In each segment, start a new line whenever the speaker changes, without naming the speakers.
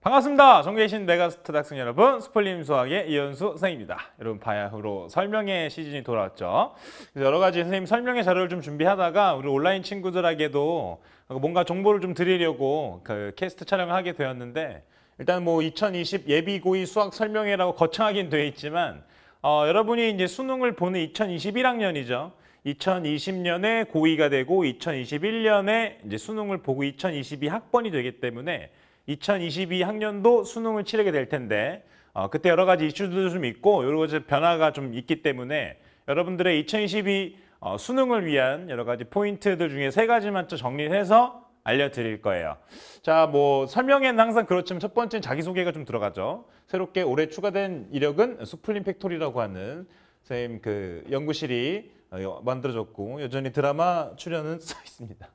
반갑습니다. 전국계신 메가스타 학생 여러분, 스폴림 수학의 이현수 선생입니다. 여러분 바야흐로 설명회 시즌이 돌아왔죠. 그래서 여러 가지 선생님 설명회 자료를 좀 준비하다가 우리 온라인 친구들에게도 뭔가 정보를 좀 드리려고 그 캐스트 촬영을 하게 되었는데 일단 뭐 2020 예비 고위 수학 설명회라고 거창하긴 돼 있지만 어, 여러분이 이제 수능을 보는 2021학년이죠. 2020년에 고의가 되고 2021년에 이제 수능을 보고 2022 학번이 되기 때문에 2022 학년도 수능을 치르게 될 텐데 어, 그때 여러 가지 이슈들도 좀 있고 여러 가지 변화가 좀 있기 때문에 여러분들의 2022 어, 수능을 위한 여러 가지 포인트들 중에 세 가지만 또 정리해서 알려드릴 거예요. 자, 뭐 설명에는 항상 그렇지만 첫 번째는 자기소개가 좀 들어가죠. 새롭게 올해 추가된 이력은 수플림 팩토리라고 하는 선생님 그 연구실이 어, 만들어졌고 여전히 드라마 출연은 써 있습니다.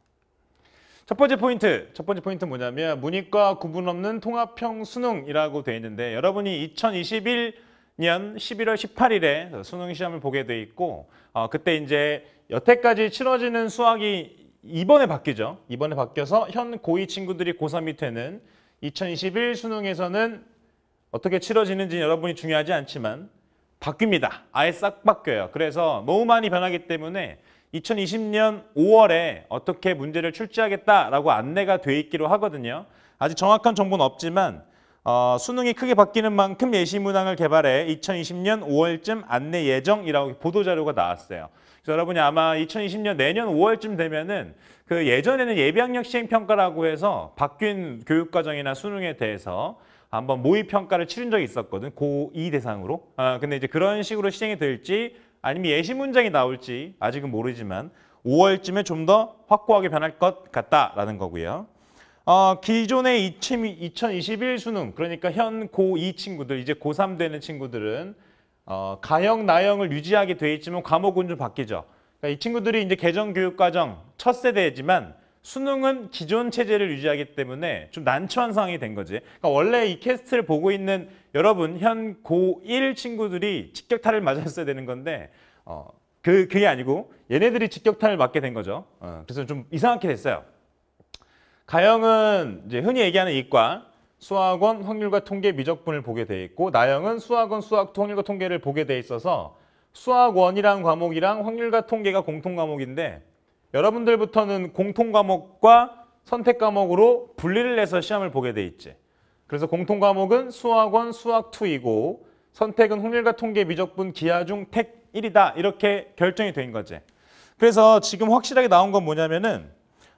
첫 번째 포인트, 첫 번째 포인트 뭐냐면 문이과 구분 없는 통합형 수능이라고 돼 있는데 여러분이 2021 2년 11월 18일에 수능 시험을 보게 돼 있고 어, 그때 이제 여태까지 치러지는 수학이 이번에 바뀌죠. 이번에 바뀌어서 현 고2 친구들이 고3밑에는2021 수능에서는 어떻게 치러지는지 여러분이 중요하지 않지만 바뀝니다. 아예 싹 바뀌어요. 그래서 너무 많이 변하기 때문에 2020년 5월에 어떻게 문제를 출제하겠다라고 안내가 돼 있기로 하거든요. 아직 정확한 정보는 없지만 어, 수능이 크게 바뀌는 만큼 예시 문항을 개발해 2020년 5월쯤 안내 예정이라고 보도자료가 나왔어요. 그래서 여러분이 아마 2020년 내년 5월쯤 되면은 그 예전에는 예비학력 시행평가라고 해서 바뀐 교육과정이나 수능에 대해서 한번 모의평가를 치른 적이 있었거든. 고2 대상으로. 아, 근데 이제 그런 식으로 시행이 될지 아니면 예시 문장이 나올지 아직은 모르지만 5월쯤에 좀 더 확고하게 변할 것 같다라는 거고요. 어, 기존의 2021 수능, 그러니까 현 고2 친구들, 이제 고3 되는 친구들은 어, 가형, 나형을 유지하게 돼 있지만 과목은 좀 바뀌죠. 그러니까 이 친구들이 이제 개정교육과정 첫 세대지만 수능은 기존 체제를 유지하기 때문에 좀 난처한 상황이 된 거지. 그러니까 원래 이 캐스트를 보고 있는 여러분 현 고1 친구들이 직격탄을 맞았어야 되는 건데 어, 그, 그게 아니고 얘네들이 직격탄을 맞게 된 거죠. 어, 그래서 좀 이상하게 됐어요. 가영은 이제 흔히 얘기하는 이과 수학원 확률과 통계 미적분을 보게 돼 있고 나영은 수학원 수학 통률과 통계를 보게 돼 있어서 수학원이랑 과목이랑 확률과 통계가 공통 과목인데 여러분들부터는 공통 과목과 선택 과목으로 분리를 해서 시험을 보게 돼 있지. 그래서 공통 과목은 수학원 수학 2이고 선택은 홍률과 통계 미적분 기하 중 택 1이다 이렇게 결정이 된 거지. 그래서 지금 확실하게 나온 건 뭐냐면은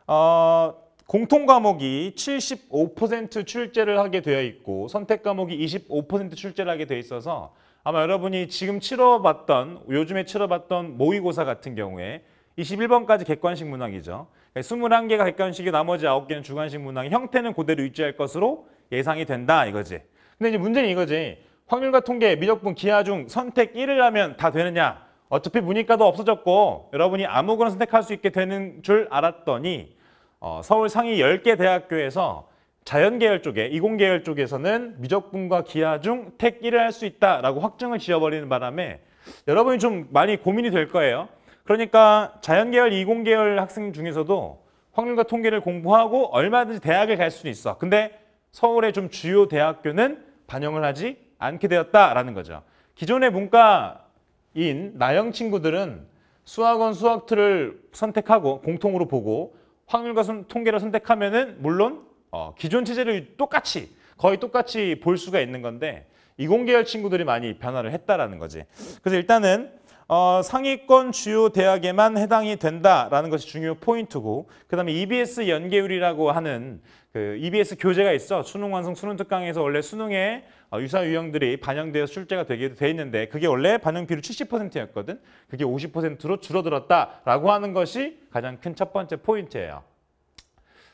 어, 공통 과목이 75% 출제를 하게 되어 있고 선택 과목이 25% 출제를 하게 돼 있어서 아마 여러분이 지금 치러봤던 요즘에 치러봤던 모의고사 같은 경우에 21번까지 객관식 문항이죠. 그러니 21개가 객관식이 나머지 9개는 주관식 문항 형태는 그대로 유지할 것으로 예상이 된다 이거지. 근데 이제 문제는 이거지. 확률과 통계, 미적분, 기하 중 선택 1을 하면 다 되느냐. 어차피 문이과도 없어졌고 여러분이 아무거나 선택할 수 있게 되는 줄 알았더니 어, 서울 상위 10개 대학교에서 자연계열 쪽에, 이공계열 쪽에서는 미적분과 기하 중 택 1을 할 수 있다라고 확정을 지어버리는 바람에 여러분이 좀 많이 고민이 될 거예요. 그러니까 자연계열, 이공계열 학생 중에서도 확률과 통계를 공부하고 얼마든지 대학을 갈 수는 있어. 근데 서울의 좀 주요 대학교는 반영을 하지 않게 되었다라는 거죠. 기존의 문과인 나영 친구들은 수학원, 수학투를 선택하고 공통으로 보고 확률과 통계를 선택하면은 물론 어, 기존 체제를 똑같이 거의 똑같이 볼 수가 있는 건데 이공계열 친구들이 많이 변화를 했다라는 거지. 그래서 일단은 어, 상위권 주요 대학에만 해당이 된다라는 것이 중요 포인트고 그다음에 EBS 연계율이라고 하는 그 EBS 교재가 있어 수능 완성 수능 특강에서 원래 수능에 어, 유사 유형들이 반영되어 출제가 되기도 돼 있는데 그게 원래 반영 비율 70%였거든 그게 50%로 줄어들었다라고 하는 것이 가장 큰 첫 번째 포인트예요.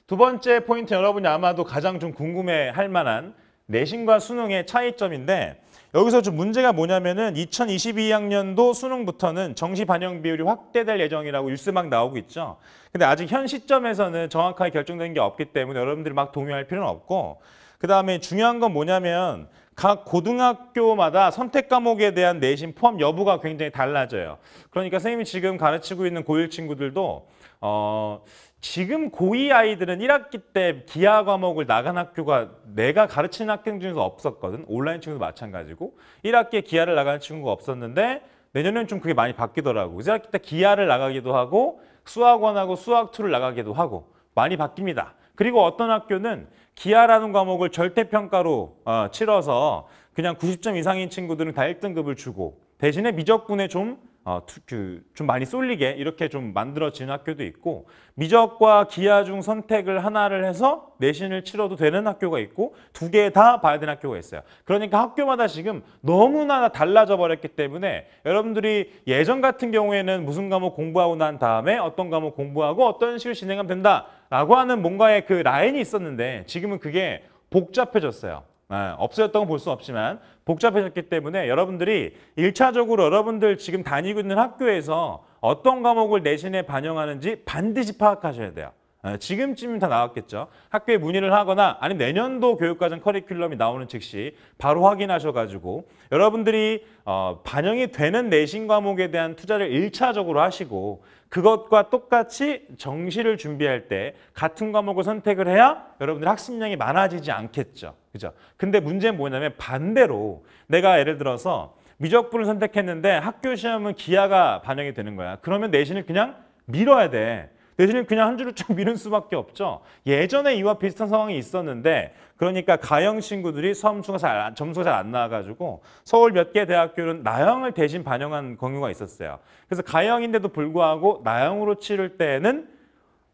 두 번째 포인트 여러분이 아마도 가장 좀 궁금해 할 만한 내신과 수능의 차이점인데 여기서 좀 문제가 뭐냐면은 2022학년도 수능부터는 정시 반영 비율이 확대될 예정이라고 뉴스 막 나오고 있죠. 근데 아직 현 시점에서는 정확하게 결정된 게 없기 때문에 여러분들이 막 동요할 필요는 없고 그 다음에 중요한 건 뭐냐면 각 고등학교마다 선택 과목에 대한 내신 포함 여부가 굉장히 달라져요. 그러니까 선생님이 지금 가르치고 있는 고1 친구들도 어 지금 고2 아이들은 1학기 때 기하 과목을 나간 학교가 내가 가르치는 학생 중에서 없었거든. 온라인 친구도 마찬가지고. 1학기에 기하를 나가는 친구가 없었는데 내년에는 좀 그게 많이 바뀌더라고. 1학기 때 기하를 나가기도 하고 수학원하고 수학2를 나가기도 하고 많이 바뀝니다. 그리고 어떤 학교는 기하라는 과목을 절대평가로 어, 치러서 그냥 90점 이상인 친구들은 다 1등급을 주고 대신에 미적분에 좀 어, 그, 좀 많이 쏠리게 이렇게 좀만들어진 학교도 있고 미적과 기하 중 선택을 하나를 해서 내신을 치러도 되는 학교가 있고 두 개 다 봐야 되는 학교가 있어요. 그러니까 학교마다 지금 너무나 달라져 버렸기 때문에 여러분들이 예전 같은 경우에는 무슨 과목 공부하고 난 다음에 어떤 과목 공부하고 어떤 식으로 진행하면 된다라고 하는 뭔가의 그 라인이 있었는데 지금은 그게 복잡해졌어요. 네, 없어졌던고볼수 없지만 복잡해졌기 때문에 여러분들이 1차적으로 여러분들 지금 다니고 있는 학교에서 어떤 과목을 내신에 반영하는지 반드시 파악하셔야 돼요. 아, 지금쯤이면 다 나왔겠죠. 학교에 문의를 하거나 아니면 내년도 교육과정 커리큘럼이 나오는 즉시 바로 확인하셔가지고 여러분들이 어, 반영이 되는 내신 과목에 대한 투자를 일차적으로 하시고 그것과 똑같이 정시를 준비할 때 같은 과목을 선택을 해야 여러분들 학습량이 많아지지 않겠죠. 그죠? 근데 문제는 뭐냐면 반대로 내가 예를 들어서 미적분을 선택했는데 학교 시험은 기하가 반영이 되는 거야. 그러면 내신을 그냥 밀어야 돼. 대신에 그냥 한 줄을 쭉미룬 수밖에 없죠. 예전에 이와 비슷한 상황이 있었는데 그러니까 가형 친구들이 점수가 잘, 점수가 잘 안 나와가지고 서울 몇 개 대학교는 나형을 대신 반영한 경우가 있었어요. 그래서 가형인데도 불구하고 나형으로 치를 때는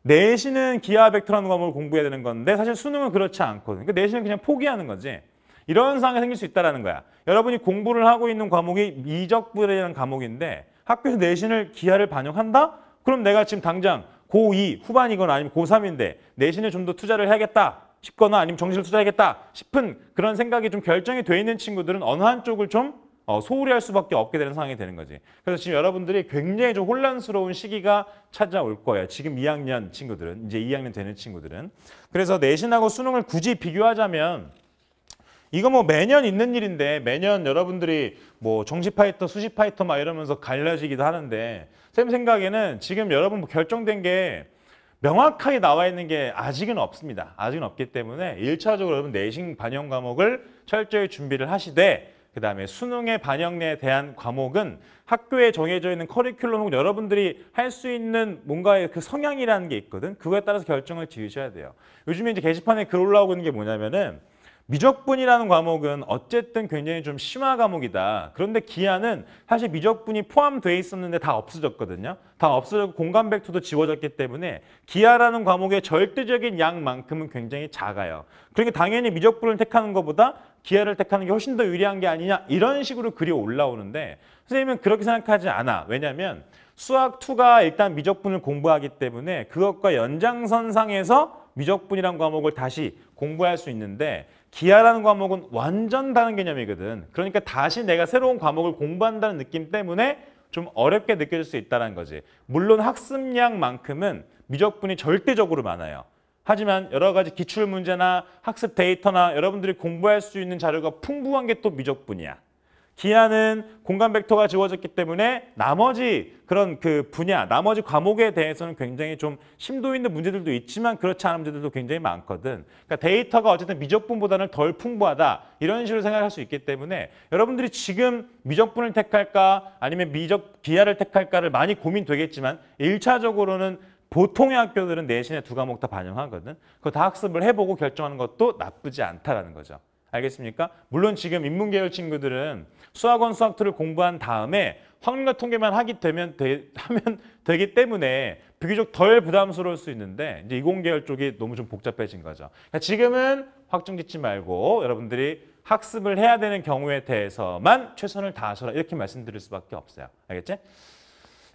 내신은 기하 벡터라는 과목을 공부해야 되는 건데 사실 수능은 그렇지 않거든요. 그러니까 내신은 그냥 포기하는 거지. 이런 상황이 생길 수 있다는 거야. 여러분이 공부를 하고 있는 과목이 미적분이라는 과목인데 학교에서 내신을 기하를 반영한다? 그럼 내가 지금 당장 고2 후반이거나 아니면 고3인데 내신에 좀 더 투자를 해야겠다 싶거나 아니면 정신을 투자해야겠다 싶은 그런 생각이 좀 결정이 돼 있는 친구들은 어느 한쪽을 좀 어, 소홀히 할 수밖에 없게 되는 상황이 되는 거지. 그래서 지금 여러분들이 굉장히 좀 혼란스러운 시기가 찾아올 거예요. 지금 2학년 친구들은, 이제 2학년 되는 친구들은. 그래서 내신하고 수능을 굳이 비교하자면 이거 뭐 매년 있는 일인데 매년 여러분들이 뭐 정시 파이터, 수시 파이터 막 이러면서 갈라지기도 하는데 쌤 생각에는 지금 여러분 뭐 결정된 게 명확하게 나와 있는 게 아직은 없습니다. 아직은 없기 때문에 1차적으로 여러분 내신 반영 과목을 철저히 준비를 하시되 그 다음에 수능의 반영에 대한 과목은 학교에 정해져 있는 커리큘럼 여러분들이 할 수 있는 뭔가의 그 성향이라는 게 있거든. 그거에 따라서 결정을 지으셔야 돼요. 요즘에 이제 게시판에 글 올라오고 있는 게 뭐냐면은 미적분이라는 과목은 어쨌든 굉장히 좀 심화 과목이다. 그런데 기아는 사실 미적분이 포함돼 있었는데 다 없어졌거든요. 다 없어졌고 공간 벡터도 지워졌기 때문에 기아라는 과목의 절대적인 양만큼은 굉장히 작아요. 그러니까 당연히 미적분을 택하는 것보다 기아를 택하는 게 훨씬 더 유리한 게 아니냐 이런 식으로 글이 올라오는데 선생님은 그렇게 생각하지 않아. 왜냐하면 수학 2가 일단 미적분을 공부하기 때문에 그것과 연장선상에서 미적분이란 과목을 다시 공부할 수 있는데 기하라는 과목은 완전 다른 개념이거든. 그러니까 다시 내가 새로운 과목을 공부한다는 느낌 때문에 좀 어렵게 느껴질 수 있다는 거지. 물론 학습량만큼은 미적분이 절대적으로 많아요. 하지만 여러 가지 기출 문제나 학습 데이터나 여러분들이 공부할 수 있는 자료가 풍부한 게 또 미적분이야. 기하는 공간 벡터가 지워졌기 때문에 나머지 그런 그 분야, 나머지 과목에 대해서는 굉장히 좀 심도 있는 문제들도 있지만 그렇지 않은 문제들도 굉장히 많거든. 그러니까 데이터가 어쨌든 미적분보다는 덜 풍부하다 이런 식으로 생각할 수 있기 때문에 여러분들이 지금 미적분을 택할까 아니면 미적 기하를 택할까를 많이 고민되겠지만 일차적으로는 보통의 학교들은 내신에 두 과목 다 반영하거든. 그거 다 학습을 해보고 결정하는 것도 나쁘지 않다라는 거죠. 알겠습니까? 물론 지금 인문계열 친구들은 수학원 수학투를 공부한 다음에 확률과 통계만 하게 되면 되, 하면 되기 때문에 비교적 덜 부담스러울 수 있는데 이제 이공계열 쪽이 너무 좀 복잡해진 거죠. 그러니까 지금은 확정 짓지 말고 여러분들이 학습을 해야 되는 경우에 대해서만 최선을 다하셔라 이렇게 말씀드릴 수밖에 없어요. 알겠지?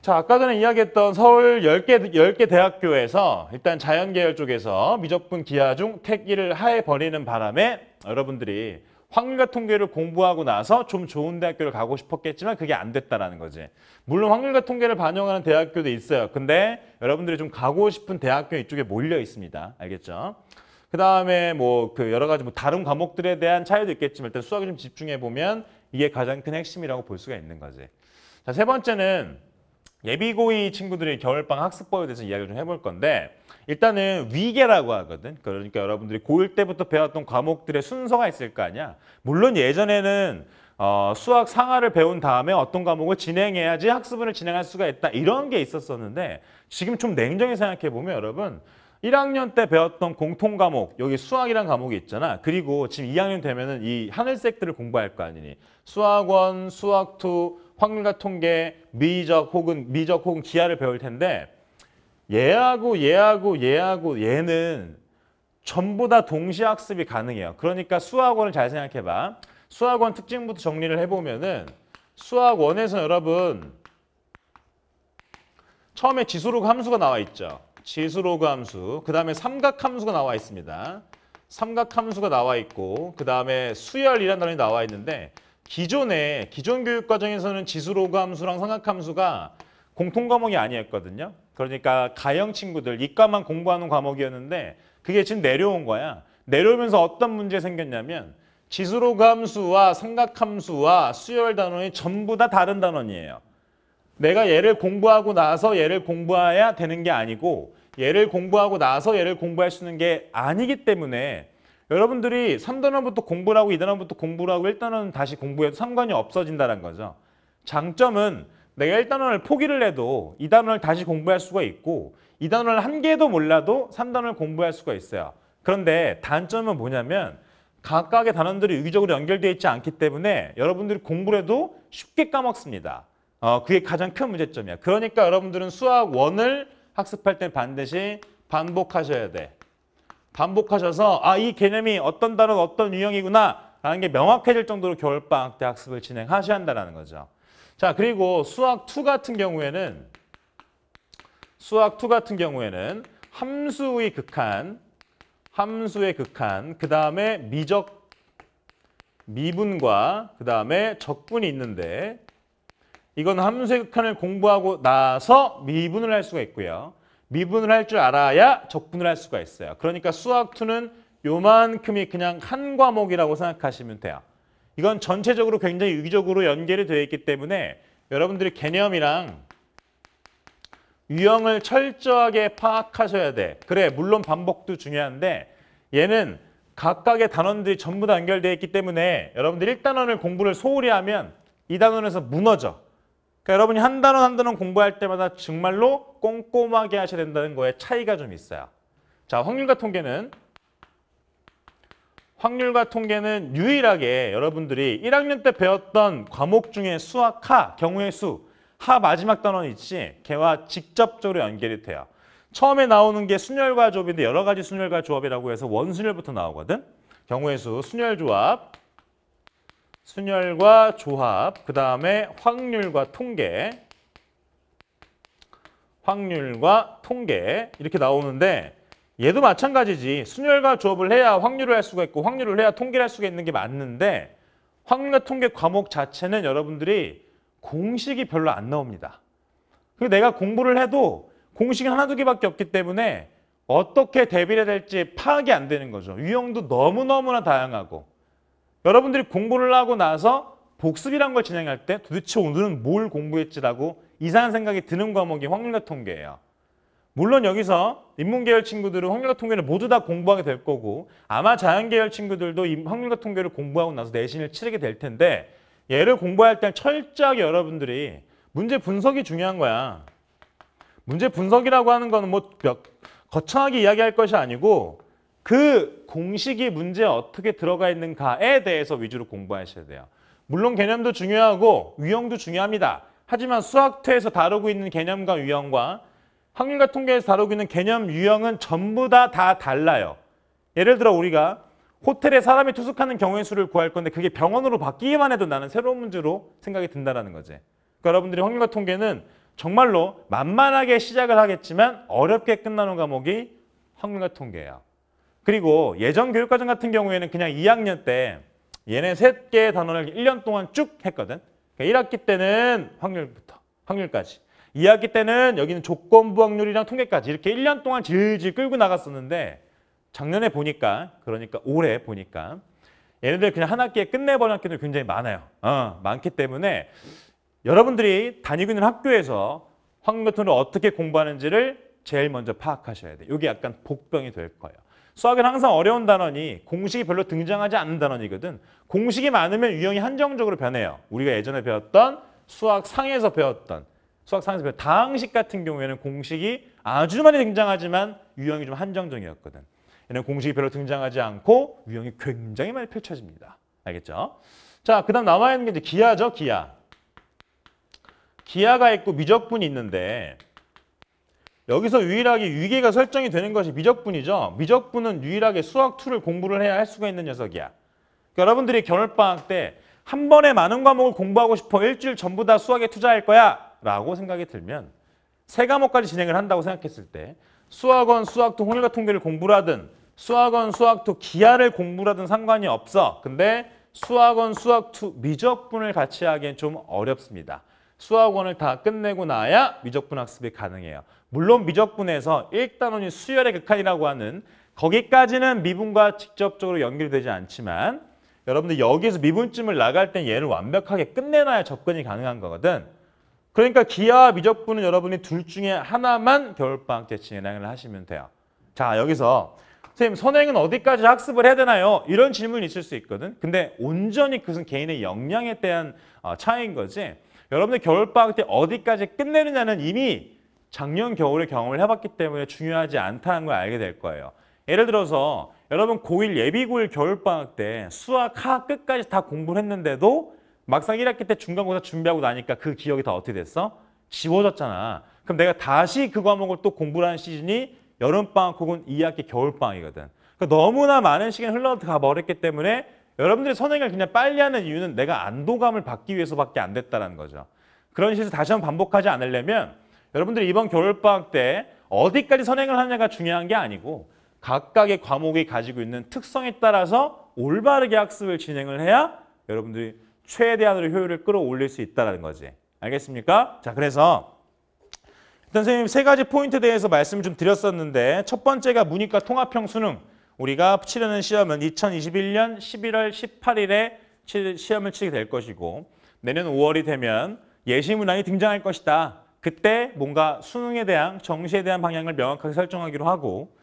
자, 아까 전에 이야기했던 서울 10개, 10개 대학교에서 일단 자연계열 쪽에서 미적분 기하 중택기를하해 버리는 바람에 여러분들이 확률과 통계를 공부하고 나서 좀 좋은 대학교를 가고 싶었겠지만 그게 안 됐다라는 거지. 물론 확률과 통계를 반영하는 대학교도 있어요. 근데 여러분들이 좀 가고 싶은 대학교 이쪽에 몰려 있습니다. 알겠죠? 그다음에 뭐 그 여러 가지 뭐 다른 과목들에 대한 차이도 있겠지만 일단 수학에 좀 집중해 보면 이게 가장 큰 핵심이라고 볼 수가 있는 거지. 자, 세 번째는 예비고위 친구들의 겨울방 학습법에 대해서 이야기를 좀 해볼 건데 일단은 위계라고 하거든. 그러니까 여러분들이 고1 때부터 배웠던 과목들의 순서가 있을 거 아니야. 물론 예전에는 어, 수학 상하를 배운 다음에 어떤 과목을 진행해야지 학습을 진행할 수가 있다. 이런 게 있었었는데 지금 좀 냉정히 생각해 보면 여러분 1학년 때 배웠던 공통 과목, 여기 수학이란 과목이 있잖아. 그리고 지금 2학년 되면은 이 하늘색들을 공부할 거 아니니. 수학원, 수학2, 확률과 통계, 미적 혹은 미적 혹은 기하를 배울 텐데 얘하고 얘하고 얘하고 얘는 전부 다 동시 학습이 가능해요. 그러니까 수학원을 잘 생각해봐. 수학원 특징부터 정리를 해보면은 수학원에서 여러분 처음에 지수로그 함수가 나와 있죠. 지수로그 함수, 그 다음에 삼각함수가 나와 있습니다. 삼각함수가 나와 있고 그 다음에 수열이라는 단어이 나와 있는데 기존에 기존 교육 과정에서는 지수로감수랑 삼각함수가 공통 과목이 아니었거든요. 그러니까 가형 친구들 이과만 공부하는 과목이었는데 그게 지금 내려온 거야. 내려오면서 어떤 문제 생겼냐면 지수로감수와 삼각함수와 수열 단원이 전부 다 다른 단원이에요. 내가 얘를 공부하고 나서 얘를 공부해야 되는 게 아니고 얘를 공부하고 나서 얘를 공부할 수 있는 게 아니기 때문에 여러분들이 3단원부터 공부를 하고 2단원부터 공부를 하고 1단원 다시 공부해도 상관이 없어진다는 거죠. 장점은 내가 1단원을 포기를 해도 2단원을 다시 공부할 수가 있고 2단원을 한 개도 몰라도 3단원을 공부할 수가 있어요. 그런데 단점은 뭐냐면 각각의 단원들이 유기적으로 연결되어 있지 않기 때문에 여러분들이 공부를 해도 쉽게 까먹습니다. 어, 그게 가장 큰 문제점이야. 그러니까 여러분들은 수학 원을 학습할 때 반드시 반복하셔야 돼. 반복하셔서 아 이 개념이 어떤 단어 어떤 유형이구나 라는 게 명확해질 정도로 겨울방학 때 학습을 진행하셔야 한다는 거죠. 자 그리고 수학 2 같은 경우에는 수학 2 같은 경우에는 함수의 극한, 함수의 극한, 그 다음에 미적, 미분과 그 다음에 적분이 있는데 이건 함수의 극한을 공부하고 나서 미분을 할 수가 있고요. 미분을 할 줄 알아야 적분을 할 수가 있어요. 그러니까 수학 2는 요만큼이 그냥 한 과목이라고 생각하시면 돼요. 이건 전체적으로 굉장히 유기적으로 연결이 되어 있기 때문에 여러분들이 개념이랑 유형을 철저하게 파악하셔야 돼. 그래, 물론 반복도 중요한데 얘는 각각의 단원들이 전부 다 연결되어 있기 때문에 여러분들 1단원을 공부를 소홀히 하면 2단원에서 무너져. 그러니까 여러분이 한 단원 한 단원 공부할 때마다 정말로 꼼꼼하게 하셔야 된다는 거에 차이가 좀 있어요. 자, 확률과 통계는 확률과 통계는 유일하게 여러분들이 1학년 때 배웠던 과목 중에 수학 하, 경우의 수, 하 마지막 단원 있지 걔와 직접적으로 연결이 돼요. 처음에 나오는 게 순열과 조합인데 여러 가지 순열과 조합이라고 해서 원순열부터 나오거든. 경우의 수, 순열 조합, 순열과 조합, 그 다음에 확률과 통계, 확률과 통계 이렇게 나오는데 얘도 마찬가지지. 순열과 조합을 해야 확률을 할 수가 있고 확률을 해야 통계를 할 수가 있는 게 맞는데 확률과 통계 과목 자체는 여러분들이 공식이 별로 안 나옵니다. 그 내가 공부를 해도 공식이 하나 두 개밖에 없기 때문에 어떻게 대비를 해야 될지 파악이 안 되는 거죠. 유형도 너무너무나 다양하고 여러분들이 공부를 하고 나서 복습이란 걸 진행할 때 도대체 오늘은 뭘 공부했지라고 이상한 생각이 드는 과목이 확률과 통계예요. 물론 여기서 인문계열 친구들은 확률과 통계를 모두 다 공부하게 될 거고 아마 자연계열 친구들도 확률과 통계를 공부하고 나서 내신을 치르게 될 텐데 얘를 공부할 때 철저하게 여러분들이 문제 분석이 중요한 거야. 문제 분석이라고 하는 거는 뭐 거창하게 이야기할 것이 아니고 그 공식이 문제에 어떻게 들어가 있는가에 대해서 위주로 공부하셔야 돼요. 물론 개념도 중요하고 유형도 중요합니다. 하지만 수학투에서 다루고 있는 개념과 유형과 확률과 통계에서 다루고 있는 개념 유형은 전부 다 다 달라요. 예를 들어 우리가 호텔에 사람이 투숙하는 경우의 수를 구할 건데 그게 병원으로 바뀌기만 해도 나는 새로운 문제로 생각이 든다라는 거지. 그러니까 여러분들이 확률과 통계는 정말로 만만하게 시작을 하겠지만 어렵게 끝나는 과목이 확률과 통계예요. 그리고 예전 교육과정 같은 경우에는 그냥 2학년 때 얘네 세 개의 단원을 1년 동안 쭉 했거든. 그러니까 1학기 때는 확률부터 확률까지 2학기 때는 여기는 조건부 확률이랑 통계까지 이렇게 1년 동안 질질 끌고 나갔었는데 작년에 보니까 그러니까 올해 보니까 얘네들 그냥 한 학기에 끝내버린 학교도 굉장히 많아요. 어, 많기 때문에 여러분들이 다니고 있는 학교에서 확률 같은 걸 어떻게 공부하는지를 제일 먼저 파악하셔야 돼요. 이게 약간 복병이 될 거예요. 수학은 항상 어려운 단원이 공식이 별로 등장하지 않는 단원이거든. 공식이 많으면 유형이 한정적으로 변해요. 우리가 예전에 배웠던 수학상에서 배웠던 수학상에서 배웠던 다항식 같은 경우에는 공식이 아주 많이 등장하지만 유형이 좀 한정적이었거든. 얘는 공식이 별로 등장하지 않고 유형이 굉장히 많이 펼쳐집니다. 알겠죠? 자, 그 다음 남아있는 게 이제 기하죠, 기하. 기하. 기하가 있고 미적분이 있는데 여기서 유일하게 위계가 설정이 되는 것이 미적분이죠. 미적분은 유일하게 수학 2를 공부를 해야 할 수가 있는 녀석이야. 그러니까 여러분들이 겨울방학 때 한 번에 많은 과목을 공부하고 싶어 일주일 전부 다 수학에 투자할 거야 라고 생각이 들면 세 과목까지 진행을 한다고 생각했을 때 수학원, 수학2, 혼일과 통계를 공부를 하든 수학원, 수학2, 기하를 공부를 하든 상관이 없어. 근데 수학원, 수학2 미적분을 같이 하기엔 좀 어렵습니다. 수학원을 다 끝내고 나야 미적분 학습이 가능해요. 물론 미적분에서 1단원이 수열의 극한이라고 하는 거기까지는 미분과 직접적으로 연결되지 않지만 여러분들 여기에서 미분쯤을 나갈 땐 얘를 완벽하게 끝내놔야 접근이 가능한 거거든. 그러니까 기하와 미적분은 여러분이 둘 중에 하나만 겨울방학 때 진행을 하시면 돼요. 자 여기서 선생님 선행은 어디까지 학습을 해야 되나요? 이런 질문이 있을 수 있거든. 근데 온전히 그것은 개인의 역량에 대한 어, 차이인 거지. 여러분들 겨울방학 때 어디까지 끝내느냐는 이미 작년 겨울에 경험을 해봤기 때문에 중요하지 않다는 걸 알게 될 거예요. 예를 들어서 여러분 고1 예비고일 겨울방학 때 수학, 하 끝까지 다 공부를 했는데도 막상 1학기 때 중간고사 준비하고 나니까 그 기억이 다 어떻게 됐어? 지워졌잖아. 그럼 내가 다시 그 과목을 또 공부를 하는 시즌이 여름방학 혹은 2학기 겨울방학이거든. 그러니까 너무나 많은 시간이 흘러가 버렸기 때문에 여러분들이 선행을 그냥 빨리 하는 이유는 내가 안도감을 받기 위해서밖에 안 됐다는 거죠. 그런 실수 다시 한번 반복하지 않으려면 여러분들이 이번 겨울방학 때 어디까지 선행을 하냐가 중요한 게 아니고 각각의 과목이 가지고 있는 특성에 따라서 올바르게 학습을 진행을 해야 여러분들이 최대한으로 효율을 끌어올릴 수 있다는 거지. 알겠습니까? 자, 그래서 일단 선생님 세 가지 포인트에 대해서 말씀을 좀 드렸었는데 첫 번째가 문이과 통합형 수능 우리가 치르는 시험은 2021년 11월 18일에 시험을 치게 될 것이고 내년 5월이 되면 예시 문항이 등장할 것이다. 그때 뭔가 수능에 대한 정시에 대한 방향을 명확하게 설정하기로 하고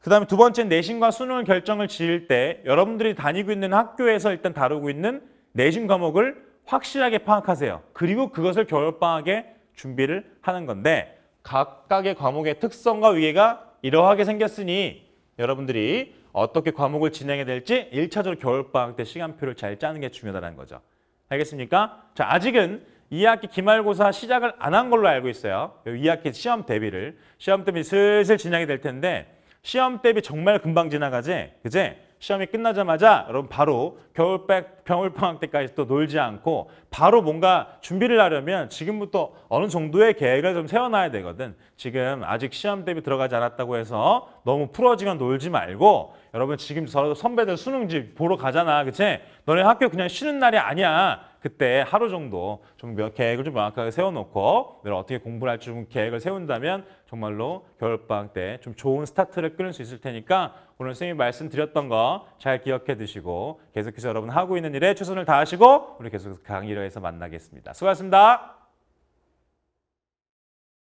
그 다음에 두 번째 내신과 수능을 결정을 지을 때 여러분들이 다니고 있는 학교에서 일단 다루고 있는 내신 과목을 확실하게 파악하세요. 그리고 그것을 겨울방학에 준비를 하는 건데 각각의 과목의 특성과 위계가 이러하게 생겼으니 여러분들이 어떻게 과목을 진행해야 될지 1차적으로 겨울방학 때 시간표를 잘 짜는 게 중요하다는 거죠. 알겠습니까? 자, 아직은 2학기 기말고사 시작을 안 한 걸로 알고 있어요. 2학기 시험 대비를. 시험 대비 슬슬 진행이 될 텐데 시험 대비 정말 금방 지나가지? 그제? 시험이 끝나자마자 여러분 바로 겨울백, 겨울방학 때까지 또 놀지 않고 바로 뭔가 준비를 하려면 지금부터 어느 정도의 계획을 좀 세워놔야 되거든. 지금 아직 시험 대비 들어가지 않았다고 해서 너무 풀어지면 놀지 말고 여러분 지금 저라도 선배들 수능집 보러 가잖아. 그치? 너네 학교 그냥 쉬는 날이 아니야. 그때 하루 정도 좀 계획을 좀 명확하게 세워놓고 내가 어떻게 공부를 할지 좀 계획을 세운다면 정말로 겨울방학 때 좀 좋은 스타트를 끊을 수 있을 테니까 오늘 선생님이 말씀드렸던 거 잘 기억해 두시고 계속해서 여러분 하고 있는 일에 최선을 다하시고 우리 계속해서 강의를 해서 만나겠습니다. 수고하셨습니다.